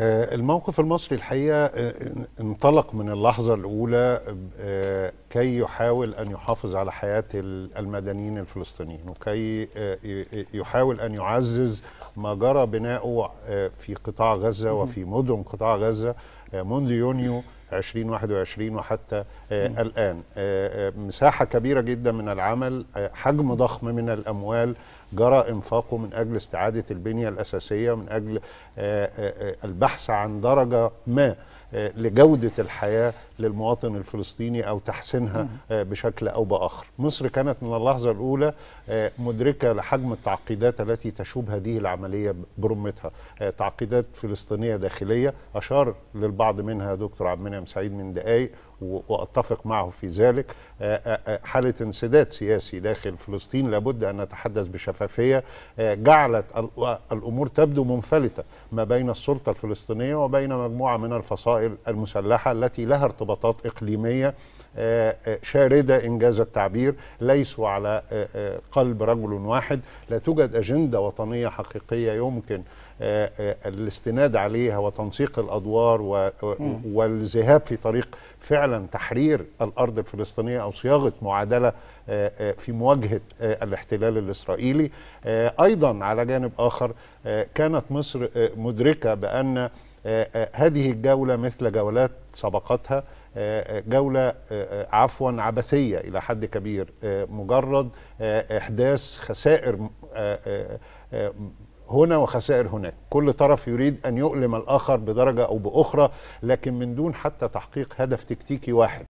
آه، الموقف المصري الحقيقه آه، انطلق من اللحظه الاولى آه، كي يحاول ان يحافظ على حياه المدنيين الفلسطينيين وكي يحاول ان يعزز ما جرى بناؤه في قطاع غزه وفي مدن قطاع غزه منذ يونيو 2021 وحتى آه، الآن آه، آه، مساحة كبيرة جدا من العمل حجم ضخم من الأموال جرى انفاقه من اجل استعاده البنيه الاساسيه من اجل البحث عن درجه ما آه، لجودة الحياة للمواطن الفلسطيني أو تحسينها آه، بشكل أو بآخر مصر كانت من اللحظة الأولى آه، مدركة لحجم التعقيدات التي تشوب هذه العملية برمتها تعقيدات فلسطينية داخلية أشار للبعض منها دكتور عبد المنعم سعيد من دقايق وأتفق معه في ذلك حالة انسداد سياسي داخل فلسطين لابد أن نتحدث بشفافية جعلت الأمور تبدو منفلتة ما بين السلطة الفلسطينية وبين مجموعة من الفصائل الفصائل المسلحة التي لها ارتباطات إقليمية آه، آه، شاردة إنجاز التعبير ليسوا على آه، قلب رجل واحد لا توجد أجندة وطنية حقيقية يمكن الاستناد عليها وتنسيق الادوار والذهاب في طريق فعلا تحرير الارض الفلسطينيه او صياغه معادله في مواجهه الاحتلال الاسرائيلي ايضا على جانب اخر كانت مصر مدركه بان آه، آه، هذه الجولة مثل جولات سبقتها آه، جولة عفوا عبثية إلى حد كبير مجرد إحداث خسائر هنا وخسائر هناك كل طرف يريد أن يؤلم الآخر بدرجة أو بأخرى لكن من دون حتى تحقيق هدف تكتيكي واحد